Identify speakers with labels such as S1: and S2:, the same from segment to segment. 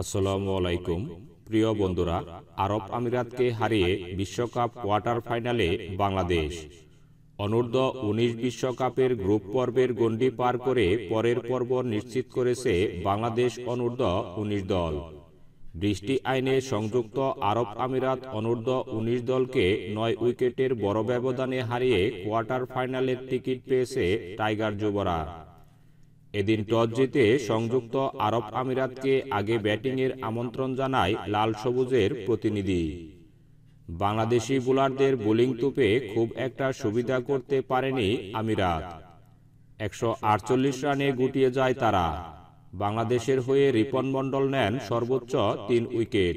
S1: আসসালামাইকুম প্রিয় বন্ধুরা আরব আমিরাতকে হারিয়ে বিশ্বকাপ কোয়ার্টার ফাইনালে বাংলাদেশ অনূর্ধ্ব উনিশ বিশ্বকাপের গ্রুপ পর্বের গণ্ডি পার করে পরের পর্ব নিশ্চিত করেছে বাংলাদেশ অনূর্ধ্ব উনিশ দল বৃষ্টি আইনে সংযুক্ত আরব আমিরাত অনূর্ধ্ব উনিশ দলকে নয় উইকেটের বড় ব্যবধানে হারিয়ে কোয়ার্টার ফাইনালের টিকিট পেয়েছে টাইগার যুবরা এদিন টস জিতে সংযুক্ত আরব আমিরাতকে আগে ব্যাটিংয়ের আমন্ত্রণ জানায় লাল সবুজের প্রতিনিধি বাংলাদেশি বোলারদের বোলিং তুপে খুব একটা সুবিধা করতে পারেনি আমিরাত একশো রানে গুটিয়ে যায় তারা বাংলাদেশের হয়ে রিপন মণ্ডল নেন সর্বোচ্চ তিন উইকেট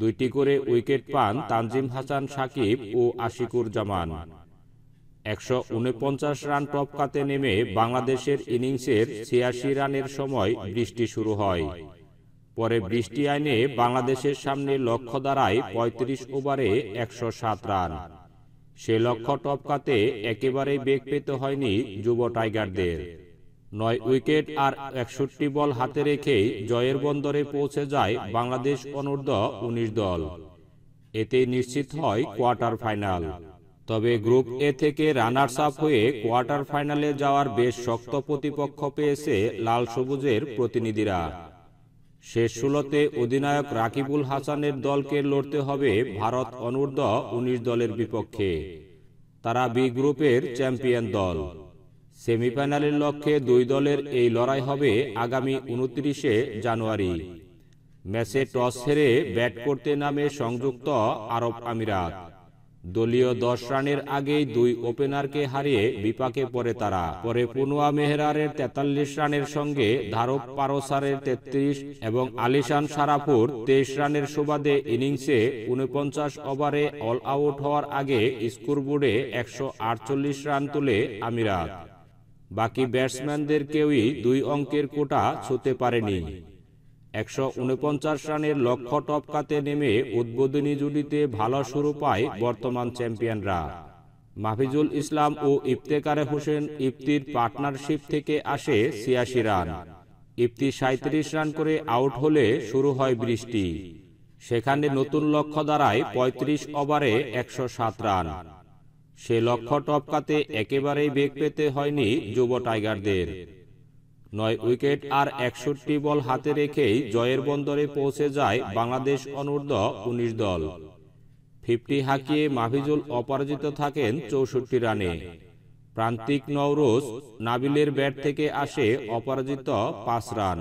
S1: দুইটি করে উইকেট পান তানজিম হাসান সাকিব ও আশিকুর জামান একশো রান টপকাতে নেমে বাংলাদেশের ইনিংসের ছিয়াশি রানের সময় বৃষ্টি শুরু হয় পরে বৃষ্টি আইনে বাংলাদেশের সামনে লক্ষ্য দাঁড়ায় পঁয়ত্রিশ ওভারে একশো রান সে লক্ষ্য টপকাতে একেবারেই বেগ পেতে হয়নি যুব টাইগারদের নয় উইকেট আর একষট্টি বল হাতে রেখেই জয়ের বন্দরে পৌঁছে যায় বাংলাদেশ অনূর্ধ্ব উনিশ দল এতে নিশ্চিত হয় কোয়ার্টার ফাইনাল তবে গ্রুপ এ থেকে রানার্স আপ হয়ে কোয়ার্টার ফাইনালে যাওয়ার বেশ শক্ত প্রতিপক্ষ পেয়েছে লাল সবুজের প্রতিনিধিরা শেষ ষোলোতে অধিনায়ক রাকিবুল হাসানের দলকে লড়তে হবে ভারত অনূর্ধ্ব উনিশ দলের বিপক্ষে তারা বি গ্রুপের চ্যাম্পিয়ন দল সেমিফাইনালের লক্ষ্যে দুই দলের এই লড়াই হবে আগামী উনত্রিশে জানুয়ারি ম্যাচে টস হেরে ব্যাট করতে নামে সংযুক্ত আরব আমিরাত দলীয় দশ রানের আগেই দুই ওপেনারকে হারিয়ে বিপাকে পড়ে তারা পরে পুনুয়া মেহরারের তেতাল্লিশ রানের সঙ্গে ধারক পারোসারের তেত্রিশ এবং আলিশান সারাফুর তেইশ রানের সুবাদে ইনিংসে উনপঞ্চাশ ওভারে অল আউট হওয়ার আগে স্কোরবোর্ডে একশো রান তুলে আমিরাত বাকি ব্যাটসম্যানদের কেউই দুই অঙ্কের কোটা ছুঁতে পারেনি একশো উনপঞ্চাশ রানের লক্ষ্য টপকাতে নেমে উদ্বোধনী জুটিতে ভালো শুরু পায় বর্তমান চ্যাম্পিয়নরা মাহফিজুল ইসলাম ও ইফতেকারে হোসেন ইফতির পার্টনারশিপ থেকে আসে ছিয়াশি রান ইফতি সাঁত্রিশ রান করে আউট হলে শুরু হয় বৃষ্টি সেখানে নতুন লক্ষ্য দাঁড়ায় পঁয়ত্রিশ ওভারে একশো সাত রান সে লক্ষ্য টপকাতে একেবারেই বেগ পেতে হয়নি যুব টাইগারদের নয় উইকেট আর একষট্টি বল হাতে রেখেই জয়ের বন্দরে পৌঁছে যায় বাংলাদেশ অনূর্ধ্ব উনিশ দল ফিফটি হাঁকিয়ে মাহিজুল অপরাজিত থাকেন চৌষট্টি রানে প্রান্তিক নওরোজ নাবিলের ব্যাট থেকে আসে অপরাজিত পাঁচ রান